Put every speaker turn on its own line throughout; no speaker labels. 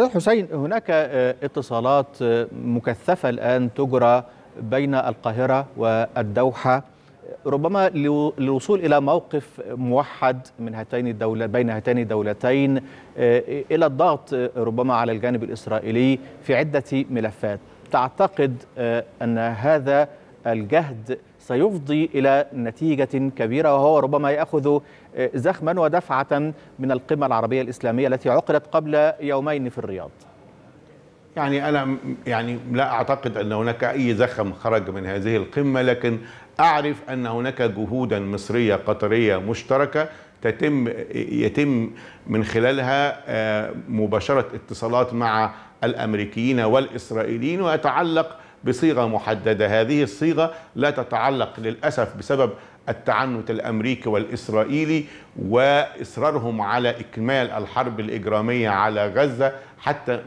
استاذ حسين هناك آه، اتصالات آه، مكثفه الان تجرى بين القاهره والدوحه ربما للوصول الى موقف موحد من هاتين الدوله بين هاتين الدولتين آه، الى الضغط ربما على الجانب الاسرائيلي في عده ملفات تعتقد ان هذا الجهد سيفضي إلى نتيجة كبيرة وهو ربما يأخذ آه، زخما ودفعة من القمة العربية الإسلامية التي عقدت قبل يومين في الرياض يعني أنا يعني لا أعتقد أن هناك أي زخم خرج من هذه القمة لكن أعرف أن هناك جهودا مصرية قطرية مشتركة تتم يتم من خلالها آه، مباشرة اتصالات مع الأمريكيين والإسرائيليين ويتعلق بصيغه محدده، هذه الصيغه لا تتعلق للاسف بسبب التعنت الامريكي والاسرائيلي واصرارهم على اكمال الحرب الاجراميه على غزه حتى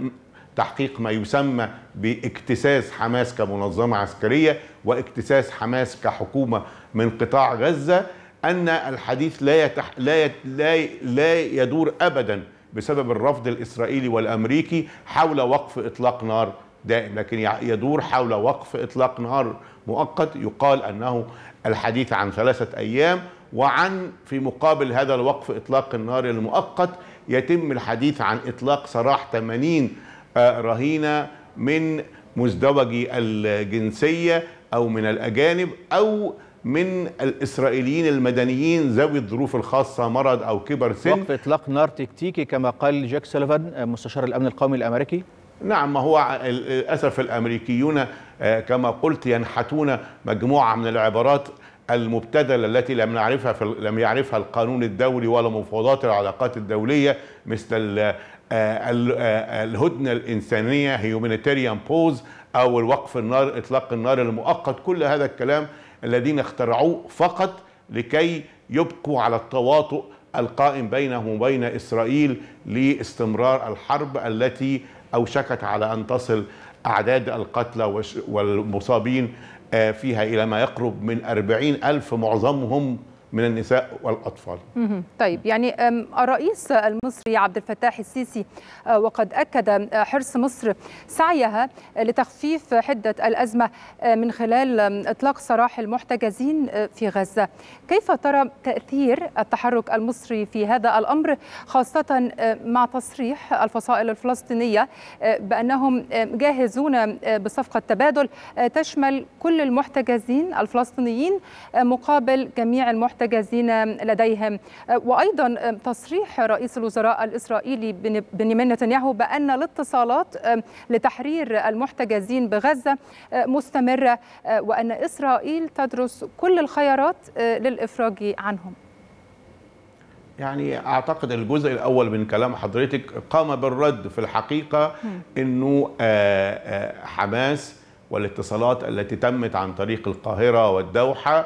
تحقيق ما يسمى باكتساس حماس كمنظمه عسكريه واكتساس حماس كحكومه من قطاع غزه ان الحديث لا يتح... لا, يت... لا لا يدور ابدا بسبب الرفض الاسرائيلي والامريكي حول وقف اطلاق نار دائم لكن يدور حول وقف إطلاق نهار مؤقت يقال أنه الحديث عن ثلاثة أيام وعن في مقابل هذا الوقف إطلاق النار المؤقت يتم الحديث عن إطلاق سراح 80 آه، رهينة من مزدوجي الجنسية أو من الأجانب أو من الإسرائيليين المدنيين ذوي الظروف الخاصة مرض أو كبر سن وقف إطلاق نار تكتيكي كما قال جاك سوليفان آه، مستشار الأمن القومي الأمريكي نعم ما هو للأسف الأمريكيون آه، كما قلت ينحتون مجموعة من العبارات المبتذلة التي لم نعرفها في لم يعرفها القانون الدولي ولا مفاوضات العلاقات الدولية مثل آه، آه، الهدنة الإنسانية هيومانيتيريان بوز أو الوقف النار إطلاق النار المؤقت كل هذا الكلام الذين اخترعوه فقط لكي يبقوا على التواطؤ القائم بينهم وبين إسرائيل لاستمرار الحرب التي أوشكت على أن تصل أعداد القتلى والمصابين آه، فيها إلى ما يقرب من أربعين ألف معظمهم من النساء والأطفال
طيب يعني الرئيس المصري عبد الفتاح السيسي آه، وقد أكد آه، حرص مصر سعيها لتخفيف حدة الأزمة آه، من خلال إطلاق سراح المحتجزين في غزة كيف ترى تأثير التحرك المصري في هذا الأمر خاصة مع تصريح الفصائل الفلسطينية بأنهم جاهزون بصفقة تبادل تشمل كل المحتجزين الفلسطينيين مقابل جميع المحتجزين المحتجزين لديهم آه، وأيضا آه، تصريح رئيس الوزراء الإسرائيلي بنيامين نتنياهو بأن الاتصالات لتحرير المحتجزين بغزة آه، مستمرة وأن إسرائيل تدرس كل الخيارات للإفراج عنهم
يعني اعتقد الجزء الاول من كلام حضرتك قام بالرد في الحقيقه انه حماس والاتصالات التي تمت عن طريق القاهره والدوحه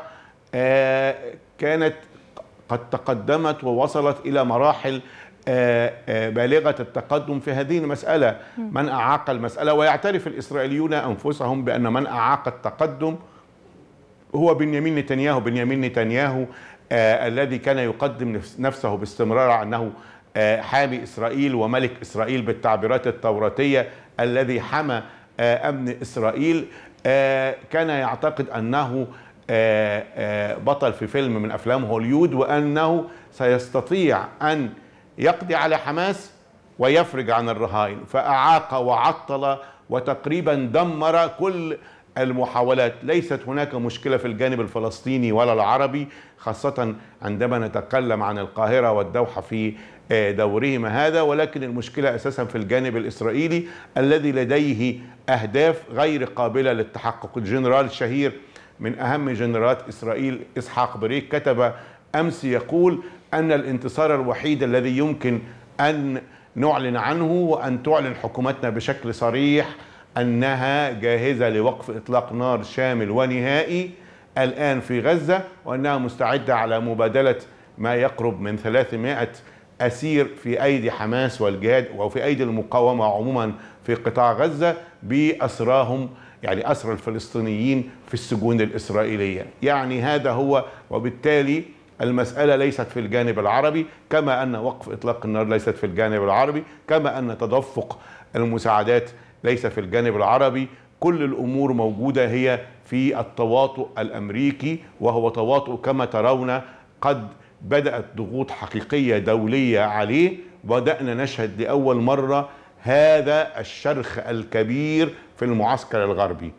كانت قد تقدمت ووصلت إلى مراحل آه، آه، بالغة التقدم في هذه المسألة من أعاق المسألة ويعترف الإسرائيليون أنفسهم بأن من أعاق التقدم هو بنيامين نتنياهو بنيامين نتنياهو آه الذي كان يقدم نفسه باستمرار أنه آه حامي إسرائيل وملك إسرائيل بالتعبيرات التوراتية الذي حمى آه أمن إسرائيل آه كان يعتقد أنه آه، آه، بطل في فيلم من افلام هوليود وانه سيستطيع ان يقضي على حماس ويفرج عن الرهائن فاعاق وعطل وتقريبا دمر كل المحاولات ليست هناك مشكله في الجانب الفلسطيني ولا العربي خاصه عندما نتكلم عن القاهره والدوحه في آه، دورهما هذا ولكن المشكله اساسا في الجانب الاسرائيلي الذي لديه اهداف غير قابله للتحقق الجنرال الشهير من أهم جنرالات إسرائيل إسحاق بريك كتب أمس يقول أن الانتصار الوحيد الذي يمكن أن نعلن عنه وأن تعلن حكومتنا بشكل صريح أنها جاهزة لوقف إطلاق نار شامل ونهائي الآن في غزة وأنها مستعدة على مبادلة ما يقرب من 300 أسير في أيدي حماس والجهاد وفي أيدي المقاومة عموما في قطاع غزة بأسراهم يعني أسرى الفلسطينيين في السجون الإسرائيلية يعني هذا هو وبالتالي المسألة ليست في الجانب العربي كما أن وقف إطلاق النار ليست في الجانب العربي كما أن تدفق المساعدات ليس في الجانب العربي كل الأمور موجودة هي في التواطؤ الأمريكي وهو تواطؤ كما ترون قد بدأت ضغوط حقيقية دولية عليه بدأنا نشهد لأول مرة هذا الشرخ الكبير في المعسكر الغربي